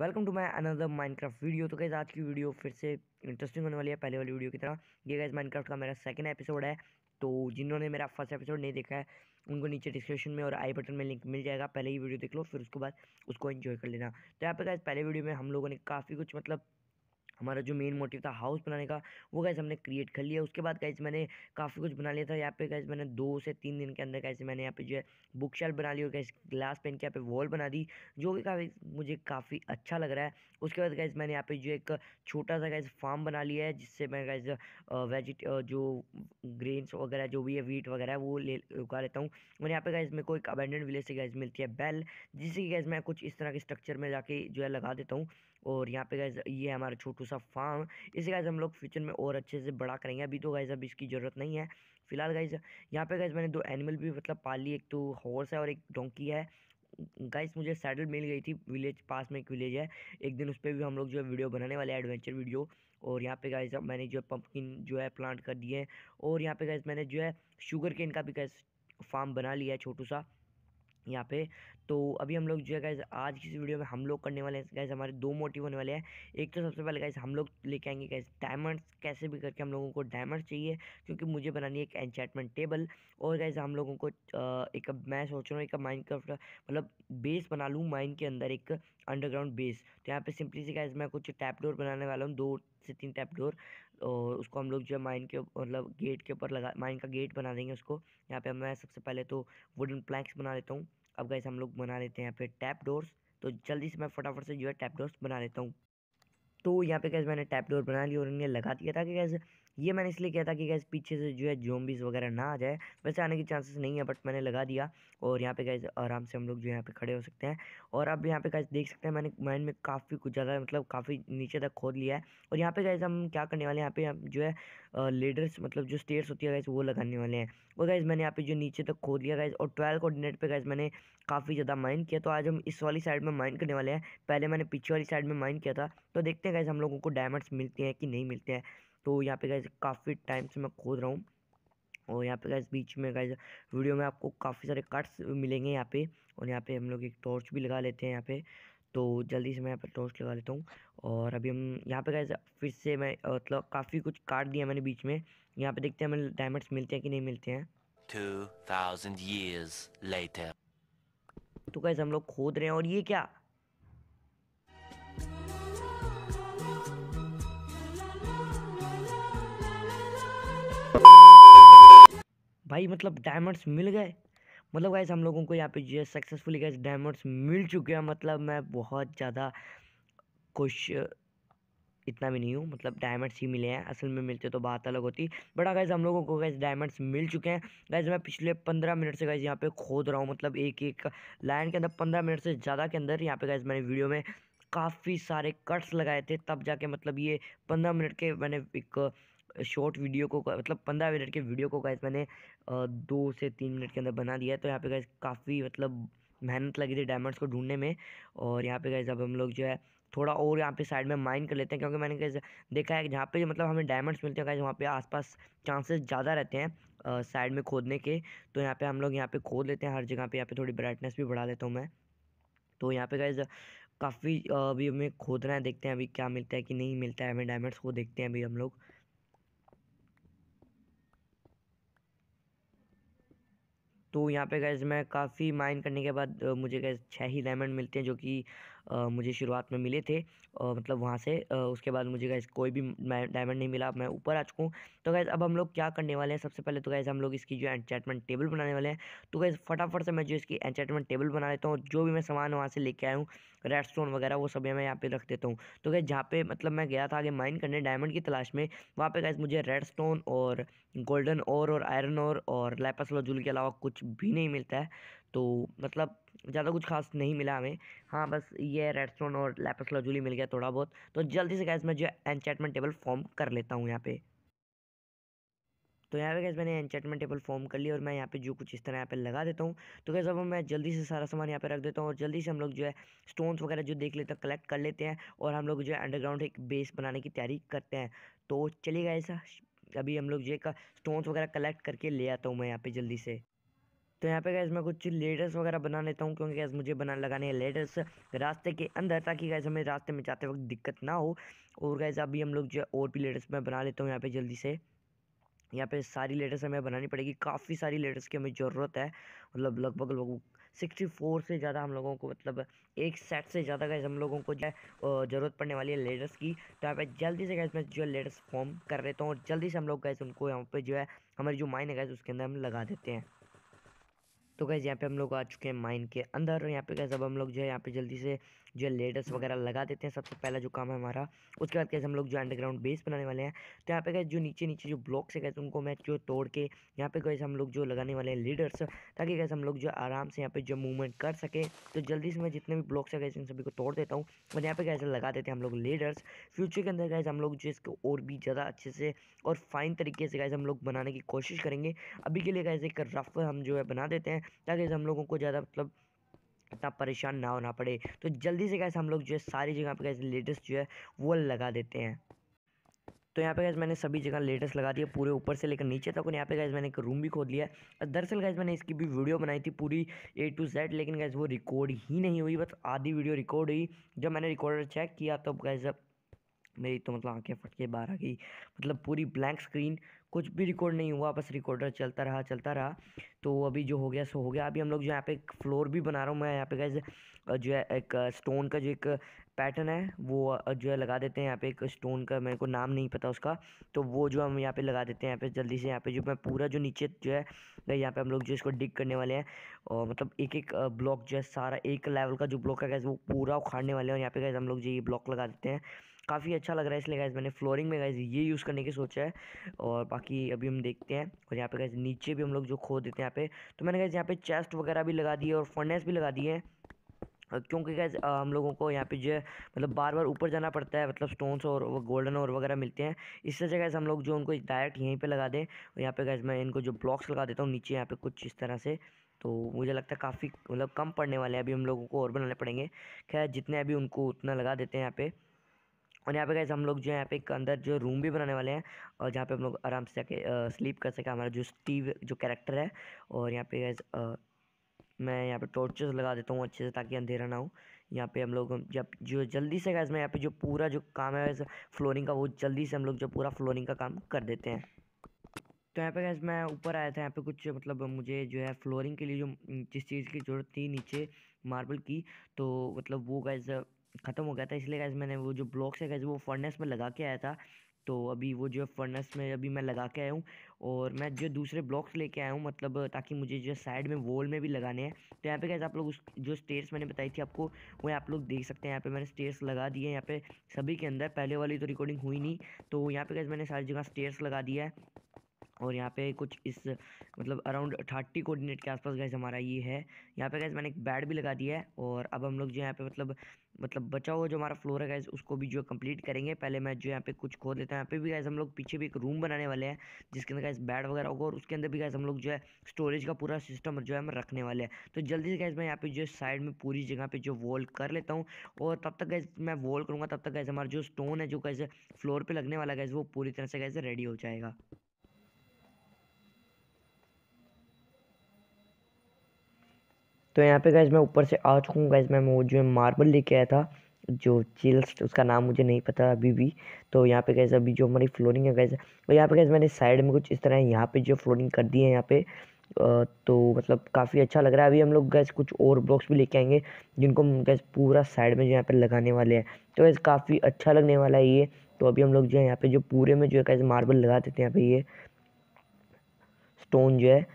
Welcome to my another Minecraft video तो guys आज की वीडियो फिर से इंटरेस्टिंग होने वाली है पहले वाली वीडियो की तरह ये गैस माइनक्राफ्ट का मेरा सेकंड एपिसोड है तो जिन्होंने मेरा फर्स्ट एपिसोड नहीं देखा है उनको नीचे डिस्क्रिप्शन में और आई बटन में लिंक मिल जाएगा पहले ही वीडियो देख लो फिर उसके बाद उसको इन्जॉय कर लेना तो यहाँ पे गैस पहले वीडियो में हम लोगों ने काफ़ी कुछ मतलब हमारा जो मेन मोटिव था हाउस बनाने का वो गैस हमने क्रिएट कर लिया उसके बाद कैसे मैंने काफ़ी कुछ बना लिया था यहाँ पे कैसे मैंने दो से तीन दिन के अंदर कैसे मैंने यहाँ पे जो है बुक शेल्फ बना ली और कैसे ग्लास पेन के यहाँ पे वॉल बना दी जो कि काफ़ी मुझे काफ़ी अच्छा लग रहा है उसके बाद कैसे मैंने यहाँ पे जो एक छोटा सा गैस फार्म बना लिया है जिससे मैं कैसे वेजिट जो ग्रेन्स वगैरह जो भी है वीट वगैरह वो ले उगा लेता हूँ और यहाँ पे गैस मेरे को एक अबेंडेंट विलेज से गैस मिलती है बेल जिससे कि कैसे मैं कुछ इस तरह के स्ट्रक्चर में जाके जो है लगा देता हूँ और यहाँ पे गैस ये हमारा छोटू सा फार्म इसे गाइज हम लोग फ्यूचर में और अच्छे से बड़ा करेंगे अभी तो गाइज अब इसकी ज़रूरत नहीं है फिलहाल गाइज यहाँ पे गाइज मैंने दो एनिमल भी मतलब पाली एक तो हॉर्स है और एक डोंकी है गाइस मुझे सैडल मिल गई थी विलेज पास में एक विलेज है एक दिन उस पर भी हम लोग जो है वीडियो बनाने वाले हैं एडवेंचर वीडियो और यहाँ पे गाइज मैंने जो है पम्पकिन जो है प्लांट कर दिए और यहाँ पे गाइज मैंने जो है शुगर केन का भी गैस फार्म बना लिया है छोटू सा यहाँ पे तो अभी हम लोग जो है आज की इस वीडियो में हम लोग करने वाले हैं गाइज हमारे दो मोटिव होने वाले हैं एक तो सबसे पहले गाइज हम लोग लेके आएंगे गाइज डायमंड्स कैसे भी करके हम लोगों को डायमंड्स चाहिए क्योंकि मुझे बनानी है एक एन्चैटमेंट टेबल और गाइज हम लोगों को एक मैं सोच रहा हूँ एक माइंड मतलब बेस बना लूँ माइंड के अंदर एक अंडरग्राउंड बेस तो यहाँ पे सिंपली से गाइज मैं कुछ टैप डोर बनाने वाला हूँ दो से तीन टैप डोर और उसको हम लोग जो है माइन के मतलब गेट के ऊपर लगा माइन का गेट बना देंगे उसको यहाँ पे मैं सबसे पहले तो वुडन प्लैंक्स बना लेता हूँ अब गाइज हम लोग बना लेते हैं यहाँ पे टैप डोर्स तो जल्दी से मैं फटाफट से जो है टैप डोर्स बना लेता हूँ तो यहाँ पे कैसे मैंने टैप डोर बना लिया और इन्हें लगा दिया था कि कैसे ये मैंने इसलिए किया था कि गैस पीछे से जो है जोम्बिस वगैरह ना आ जाए वैसे आने के चांसेस नहीं है बट मैंने लगा दिया और यहाँ पे गैस आराम से हम लोग जो यहाँ पे खड़े हो सकते हैं और अब यहाँ पे गैस देख सकते हैं मैंने माइन में काफ़ी कुछ ज़्यादा मतलब काफ़ी नीचे तक खोद लिया है और यहाँ पे गैस हम क्या करने वाले हैं यहाँ पे जो है लेडर्स मतलब जो स्टेयर्स होती है गैस वो लगाने वाले हैं वो गैस मैंने यहाँ पे जो नीचे तक खोद लिया गैस और ट्वेल्व कोऑर्डिनेट पे गैस मैंने काफ़ी ज़्यादा माइन किया तो आज हम इस वाली साइड में माइन करने वाले हैं पहले मैंने पीछे वाली साइड में माइन किया था तो देखते हैं गैस हम लोगों को डायमंड्स मिलते हैं कि नहीं मिलते हैं तो यहाँ पे गैस काफ़ी टाइम से मैं खोद रहा हूँ और यहाँ पे गैस बीच में गैस वीडियो में आपको काफ़ी सारे कट्स मिलेंगे यहाँ पे और यहाँ पे हम लोग एक टॉर्च भी लगा लेते हैं यहाँ पे तो जल्दी से मैं यहाँ पे टॉर्च लगा लेता हूँ और अभी हम यहाँ पे गए फिर से मैं मतलब काफ़ी कुछ काट दिया मैंने बीच में यहाँ पे देखते हैं हमें डायमंड्स मिलते हैं कि नहीं मिलते हैं 2000 years later तो कैसे हम लोग खोद रहे हैं और ये क्या भाई मतलब डायमंड्स मिल गए मतलब गैस हम लोगों को यहाँ पे जो है सक्सेसफुली गैस डायमंड्स मिल चुके हैं मतलब मैं बहुत ज़्यादा कुछ इतना भी नहीं हूँ मतलब डायमंड्स ही मिले हैं असल में मिलते तो बात अलग होती बट अगर हम लोगों को गैस डायमंड्स मिल चुके हैं गैस मैं पिछले पंद्रह मिनट से गैस यहाँ पे खोद रहा हूँ मतलब एक एक लाइन के अंदर पंद्रह मिनट से ज़्यादा के अंदर यहाँ पे गैस मैंने वीडियो में काफ़ी सारे कट्स लगाए थे तब जाके मतलब ये पंद्रह मिनट के मैंने एक शॉर्ट वीडियो को मतलब पंद्रह मिनट के वीडियो को गैस मैंने दो से तीन मिनट के अंदर बना दिया है तो यहाँ पे गैस काफ़ी मतलब मेहनत लगी थी डायमंड्स को ढूंढने में और यहाँ पे गए जब हम लोग जो है थोड़ा और यहाँ पे साइड में माइन कर लेते हैं क्योंकि मैंने देखा है कि जहाँ पे मतलब हमें डायमंड्स मिलते हैं वहाँ पे आसपास चांसेस ज़्यादा रहते हैं साइड में खोदने के तो यहाँ पे हम लोग यहाँ पे खोद लेते हैं हर जगह पे यहाँ पे थोड़ी ब्राइटनेस भी बढ़ा लेता हूँ मैं तो यहाँ पे कैसे काफ़ी अभी हमें खोदना है देखते हैं अभी क्या मिलता है कि नहीं मिलता है हमें डायमंड्स को देखते हैं अभी हम लोग तो यहाँ पे गैस मैं काफ़ी माइन करने के बाद मुझे गैस छः ही डायमंड मिलते हैं जो कि मुझे शुरुआत में मिले थे मतलब वहाँ से उसके बाद मुझे गैस कोई भी डायमंड नहीं मिला मैं ऊपर आ चुका हूँ तो गैस अब हम लोग क्या करने वाले हैं सबसे पहले तो गैस हम लोग इसकी जो एंटमेंट टेबल बनाने वाले हैं तो गैस फटाफट से मैं जो इसकी एंटमेंट टेबल बना लेता हूँ जो भी मैं सामान वहाँ से लेके आया हूँ रेड स्टोन वगैरह वो सभी मैं यहाँ पे रख देता हूँ तो गैस जहाँ पे मतलब मैं गया था आगे माइन करने डायमंड की तलाश में वहाँ पे गैस मुझे रेड स्टोन और गोल्डन और आयरन और और लैपस के अलावा कुछ भी नहीं मिलता है तो मतलब ज़्यादा कुछ खास नहीं मिला हमें हाँ बस ये रेडस्टोन और लेपस लजूली मिल गया थोड़ा बहुत तो जल्दी से गैस मैं जो एनचैटमेंट टेबल फॉर्म कर लेता हूँ यहाँ पे तो यहाँ पे गैस मैंने एनचैटमेंट टेबल फॉर्म कर लिया और मैं यहाँ पे जो कुछ इस तरह यहाँ पे लगा देता हूँ तो गैस अब मैं जल्दी से सारा सामान यहाँ पे रख देता हूँ और जल्दी से हम लोग जो है स्टोन्स वगैरह जो देख लेते हैं कलेक्ट कर लेते हैं और हम लोग जो है अंडरग्राउंड एक बेस बनाने की तैयारी करते हैं तो चलिए गैस अभी हम लोग जो है स्टोन्स वगैरह कलेक्ट करके ले आता हूँ मैं यहाँ पर जल्दी से तो यहाँ पे गैस मैं कुछ लेडर्स वगैरह बना लेता हूँ क्योंकि गैस मुझे बना लगाने हैं लेडर्स रास्ते के अंदर ताकि गैस हमें रास्ते में जाते वक्त दिक्कत ना हो और गैस अभी हम लोग जो है और भी लेडर्स मैं बना लेता हूँ यहाँ पे जल्दी से यहाँ पे सारी लेटर्स हमें बनानी पड़ेगी काफ़ी सारी लेटर्स की हमें ज़रूरत है मतलब लगभग लगभग सिक्सटी फोर से ज़्यादा हम लोगों को मतलब एक सेट से ज़्यादा गैस हम लोगों को जो है ज़रूरत पड़ने वाली है लेटर्स की तो यहाँ पे जल्दी से गैस मैं जो है लेटर्स फॉर्म कर लेता हूँ और जल्दी से हम लोग गैस उनको यहाँ पर जो है हमारी जो माइन है गैस उसके अंदर हम लगा देते हैं तो गैस यहाँ पे हम लोग आ चुके हैं माइन के अंदर और यहाँ पे गैस अब हम लोग जो है यहाँ पे जल्दी से जो लेडर्स हम्म। वगैरह लगा देते हैं सबसे पहला जो काम है हमारा उसके बाद कैसे हम लोग जो अंडरग्राउंड बेस बनाने वाले हैं तो यहाँ पे कैसे जो नीचे नीचे जो ब्लॉक्स है कैसे तो उनको मैं जो तोड़ के यहाँ पे कैसे हम लोग जो लगाने वाले हैं लीडर्स ताकि कैसे हम लोग जो आराम से यहाँ पे जो मूवमेंट कर सके तो जल्दी से मैं जितने भी ब्लॉक्स है कैसे इन सभी को तोड़ देता हूँ और यहाँ पे कैसे लगा देते हैं हम लोग लीडर्स फ्यूचर के अंदर कैसे हम लोग जो इसको और भी ज़्यादा अच्छे से और फाइन तरीके से कैसे हम लोग बनाने की कोशिश करेंगे अभी के लिए कैसे एक रफ हम जो है बना देते हैं ताकि हम लोगों को ज़्यादा मतलब इतना परेशान ना होना पड़े तो जल्दी से कैसे हम लोग जो है सारी जगह पर कैसे लेटेस्ट जो है वो लगा देते हैं तो यहाँ पे गैस मैंने सभी जगह लेटेस्ट लगा दिया पूरे ऊपर से लेकर नीचे तक और यहाँ पे गैस मैंने एक रूम भी खोद लिया है दरअसल गैस मैंने इसकी भी वीडियो बनाई थी पूरी ए टू जेड लेकिन गैस वो रिकॉर्ड ही नहीं हुई बस आधी वीडियो रिकॉर्ड हुई जब मैंने रिकॉर्डर चेक किया तब तो गैस मेरी तो मतलब आँखें फटके बाहर आ गई मतलब पूरी ब्लैंक स्क्रीन कुछ भी रिकॉर्ड नहीं हुआ बस रिकॉर्डर चलता रहा चलता रहा तो अभी जो हो गया सो हो गया अभी हम लोग जो यहाँ पे एक फ्लोर भी बना रहा हूँ मैं यहाँ पे गैस जो है एक स्टोन का जो एक पैटर्न है वो जो है लगा देते हैं यहाँ पे एक स्टोन का मेरे को नाम नहीं पता उसका तो वो जो हम यहाँ पे लगा देते हैं यहाँ पे जल्दी से यहाँ पे जो मैं पूरा जो नीचे जो है यहाँ पे हम लोग जो इसको डिग करने वाले हैं और मतलब एक एक ब्लॉक जो है सारा एक लेवल का जो ब्लॉक है गैस वो पूरा उखाड़ने वाले हैं और यहाँ पे गैस हम लोग जो ये ब्लॉक लगा देते हैं काफ़ी अच्छा लग रहा है इसलिए गैस मैंने फ्लोरिंग में गैस ये यूज़ करने की सोचा है और बाकी अभी हम देखते हैं और यहाँ पे गैस नीचे भी हम लोग जो खो देते हैं यहाँ पे तो मैंने गैस यहाँ पे चेस्ट वगैरह भी लगा दिए और फर्नेस भी लगा दिए हैं क्योंकि गैस हम लोगों को यहाँ पे जो है मतलब बार बार ऊपर जाना पड़ता है मतलब स्टोन्स और गोल्डन और वगैरह मिलते हैं इस वजह गैस हम लोग जो उनको डायरेक्ट यहीं पर लगा दें और यहाँ पर गैस मैं इनको जो ब्लॉक्स लगा देता हूँ नीचे यहाँ पर कुछ इस तरह से तो मुझे लगता है काफ़ी मतलब कम पड़ने वाले हैं अभी हम लोगों को और बनाने पड़ेंगे खैर जितने अभी उनको उतना लगा देते हैं यहाँ पर और यहाँ पे गए हम लोग जो है यहाँ पे एक अंदर जो रूम भी बनाने वाले हैं और जहाँ पे हम लोग आराम से जाके स्लीप कर सके हमारा जो स्टीव जो कैरेक्टर है और यहाँ पे गैस मैं यहाँ पे टॉर्चेस लगा देता हूँ अच्छे से ताकि अंधेरा ना हो यहाँ पे हम लोग जब जो जल्दी से गैस मैं यहाँ पे जो पूरा जो काम है फ्लोरिंग का वो जल्दी से हम लोग जो पूरा फ्लोरिंग का काम कर देते हैं तो यहाँ पे गैस मैं ऊपर आया था यहाँ पे कुछ मतलब मुझे जो है फ्लोरिंग के लिए जो जिस चीज़ की ज़रूरत थी नीचे मार्बल की तो मतलब वो गैस ख़त्म हो गया था इसलिए गैस मैंने वो जो ब्लॉक्स है गैस वो फर्नेस में लगा के आया था तो अभी वो जो है फर्नेस में अभी मैं लगा के आया हूँ और मैं जो दूसरे ब्लॉक्स लेके आया हूँ मतलब ताकि मुझे जो साइड में वॉल में भी लगाने हैं तो यहाँ पे गैस आप लोग उस जो स्टेयर्स मैंने बताई थी आपको वो आप लोग देख सकते हैं यहाँ पे मैंने स्टेयर्स लगा दिए यहाँ पे सभी के अंदर पहले वाली तो रिकॉर्डिंग हुई नहीं तो यहाँ पे गैस मैंने सारी जगह स्टेयर्स लगा दिया है और यहाँ पे कुछ इस मतलब अराउंड थर्टी कोऑर्डिनेट के आसपास गैस हमारा ये है यहाँ पे गैस मैंने एक बैड भी लगा दिया है और अब हम लोग जो यहाँ पे मतलब मतलब बचा हुआ जो हमारा फ्लोर है गैस उसको भी जो कंप्लीट करेंगे पहले मैं जो यहाँ पे कुछ खो लेता हूँ यहाँ पे भी गैस हम लोग पीछे भी एक रूम बनाने वाले हैं जिसके अंदर गैस बेड वगैरह होगा और उसके अंदर भी गैस हम लोग जो है स्टोरेज का पूरा सिस्टम जो है हम रखने वाले हैं तो जल्दी से गैस मैं यहाँ पे जो साइड में पूरी जगह पर जो वॉल कर लेता हूँ और तब तक गैस मैं वॉल करूँगा तब तक गैस हमारा जो स्टोन है जो गैस फ्लोर पर लगने वाला गैस वो पूरी तरह से गैस रेडी हो जाएगा तो यहाँ पे गैज मैं ऊपर से आ चुका हूँ गैज मैं वो जो मार्बल लेके आया था जो चिल्स उसका नाम मुझे नहीं पता अभी भी तो यहाँ पे गैस अभी जो हमारी फ्लोरिंग है गैस और यहाँ पे गैस मैंने साइड में कुछ इस तरह यहाँ पे जो फ्लोरिंग कर दी है यहाँ पे तो मतलब काफ़ी अच्छा लग रहा है अभी हम लोग गैस कुछ और ब्लॉक्स भी लेके आएंगे जिनको हम गैस पूरा साइड में जो यहाँ पे लगाने वाले हैं तो गैस काफ़ी अच्छा लगने वाला है ये तो अभी हम लोग जो है यहाँ पे जो पूरे में जो है गैस मार्बल लगा देते हैं यहाँ पे ये स्टोन जो है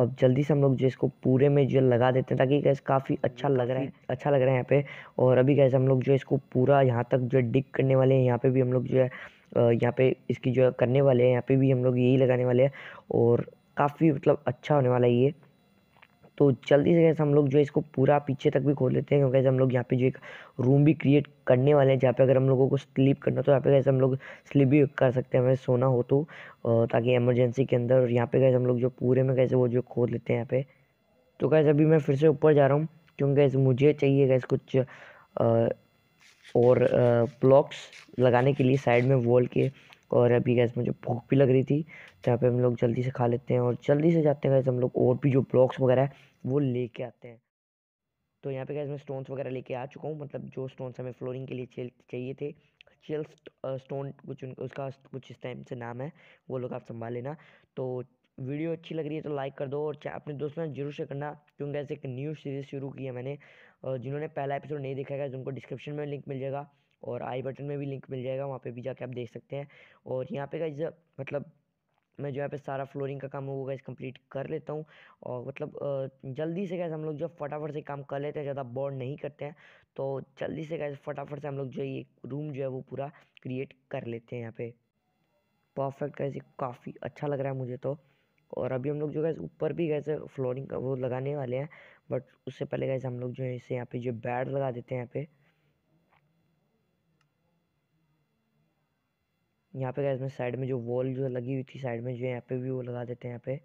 अब जल्दी से हम लोग जो इसको पूरे में जो लगा देते हैं ताकि गैस काफ़ी अच्छा लग रहा है अच्छा लग रहा है यहाँ पे और अभी गैस हम लोग जो इसको पूरा यहाँ तक जो डिग करने वाले हैं यहाँ पे भी हम लोग जो है यहाँ पे इसकी जो करने वाले हैं यहाँ पे भी हम लोग यही लगाने वाले हैं और काफ़ी मतलब अच्छा होने वाला है ये तो जल्दी से कैसे हम लोग जो है इसको पूरा पीछे तक भी खोल लेते हैं क्योंकि हम लोग यहाँ पे जो एक रूम भी क्रिएट करने वाले हैं जहाँ पे अगर हम लोगों को स्लीप करना तो यहाँ पे कैसे हम लोग स्लीप भी कर सकते हैं हमें सोना हो तो ताकि एमरजेंसी के अंदर और यहाँ पे कैसे हम लोग जो पूरे में कैसे वो जो खोल लेते हैं यहाँ पे तो कैसे अभी मैं फिर से ऊपर जा रहा हूँ क्योंकि मुझे चाहिए कैसे कुछ और ब्लॉक्स लगाने के लिए साइड में वॉल के और अभी गैस मुझे भूख भी लग रही थी तो यहाँ पे हम लोग जल्दी से खा लेते हैं और जल्दी से जाते हैं गैस हम लोग और भी जो ब्लॉक्स वगैरह है वो लेके आते हैं तो यहाँ पे क्या मैं स्टोन्स वगैरह लेके आ चुका हूँ मतलब जो स्टोन्स हमें फ्लोरिंग के लिए चाहिए थे चिल स्टोन कुछ उसका कुछ इस टाइम से नाम है वो लोग आप संभाल लेना तो वीडियो अच्छी लग रही है तो लाइक कर दो और अपने दोस्तों ने जरूर शेयर करना क्योंकि ऐसे एक न्यू सीरीज़ शुरू की है मैंने जिन्होंने पहला एपिसोड नहीं देखा है उनको डिस्क्रिप्शन में लिंक मिल जाएगा और आई बटन में भी लिंक मिल जाएगा वहाँ पे भी जाके आप देख सकते हैं और यहाँ पे का मतलब मैं जो है पे सारा फ्लोरिंग का काम होगा गैस कंप्लीट कर लेता हूँ और मतलब जल्दी से गैस हम लोग जो फटाफट से काम कर लेते हैं ज़्यादा बोर्ड नहीं करते हैं तो जल्दी से गैस फटाफट से हम लोग जो ये रूम जो है वो पूरा क्रिएट कर लेते हैं यहाँ पे परफेक्ट गैस काफ़ी अच्छा लग रहा है मुझे तो और अभी हम लोग जो है ऊपर भी कैसे फ्लोरिंग का वो लगाने वाले हैं बट उससे पहले कैसे हम लोग जो है इसे यहाँ पे जो बेड लगा देते हैं यहाँ पे यहाँ पे गैस में साइड में जो वॉल जो लगी हुई थी साइड में जो यहाँ पे भी वो लगा देते हैं यहाँ पे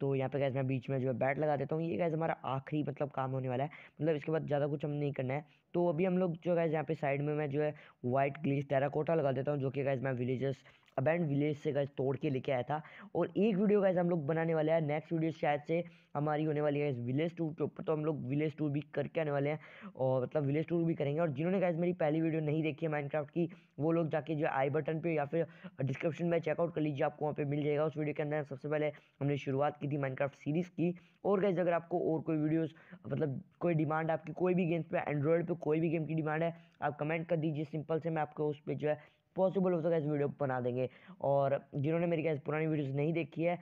तो यहाँ पे गैस मैं बीच में जो है बैट लगा देता हूँ ये गैस हमारा आखिरी मतलब काम होने वाला है मतलब इसके बाद ज़्यादा कुछ हम नहीं करना है तो अभी हम लोग जो गैस यहाँ पे साइड में मैं जो है वाइट ग्लीस टेराकोटा लगा देता हूँ जो कि गैस मैं विलेजर्स अबैंड विलेज से गए तोड़ के लेके आया था और एक वीडियो गैस हम लोग बनाने वाले हैं नेक्स्ट वीडियो शायद से हमारी होने वाली है विलेज टूर के ऊपर तो हम लोग विलेज टूर भी करके आने वाले हैं और मतलब विलेज टूर भी करेंगे और जिन्होंने कहा मेरी पहली वीडियो नहीं देखी है माइनक्राफ्ट की वो लोग जाके जो आई बटन पर या फिर डिस्क्रिप्शन में चेकआउट कर लीजिए आपको वहाँ पर मिल जाएगा उस वीडियो के अंदर सबसे पहले हमने शुरुआत की थी माइनक्राफ्ट सीरीज़ की और कैसे अगर आपको और कोई वीडियोज मतलब कोई डिमांड आपकी कोई भी गेम्स पर एंड्रॉयड पर कोई भी गेम की डिमांड है आप कमेंट कर दीजिए सिंपल से मैं आपको उस पर जो है पॉसिबल हो सका इस वीडियो बना देंगे और जिन्होंने मेरी कैसे पुरानी वीडियोस नहीं देखी है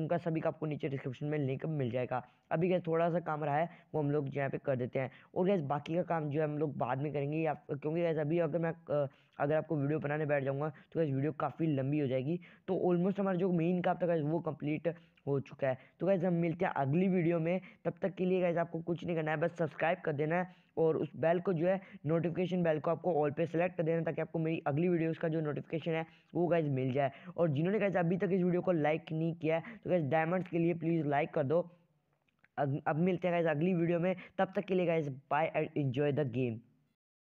उनका सभी का आपको नीचे डिस्क्रिप्शन में लिंक मिल जाएगा अभी कैसे थोड़ा सा काम रहा है वो हम लोग यहाँ पे कर देते हैं और कैसे बाकी का काम जो है हम लोग बाद में करेंगे या क्योंकि गैस अभी अगर मैं अगर आपको वीडियो बनाने बैठ जाऊँगा तो गैस वीडियो काफ़ी लंबी हो जाएगी तो ऑलमोस्ट हमारा जो मेन काम था गैस वो कंप्लीट हो चुका है तो गैस हम मिलते हैं अगली वीडियो में तब तक के लिए गैस आपको कुछ नहीं करना है बस सब्सक्राइब कर देना है और उस बेल को जो है नोटिफिकेशन बेल को आपको ऑल पे सेलेक्ट कर देना ताकि आपको मेरी अगली वीडियोस का जो नोटिफिकेशन है वो गैस मिल जाए और जिन्होंने गैस अभी तक इस वीडियो को लाइक नहीं किया तो गैस डायमंड्स के लिए प्लीज़ लाइक कर दो अब मिलते हैं गैस अगली वीडियो में तब तक के लिए guys bye and enjoy the game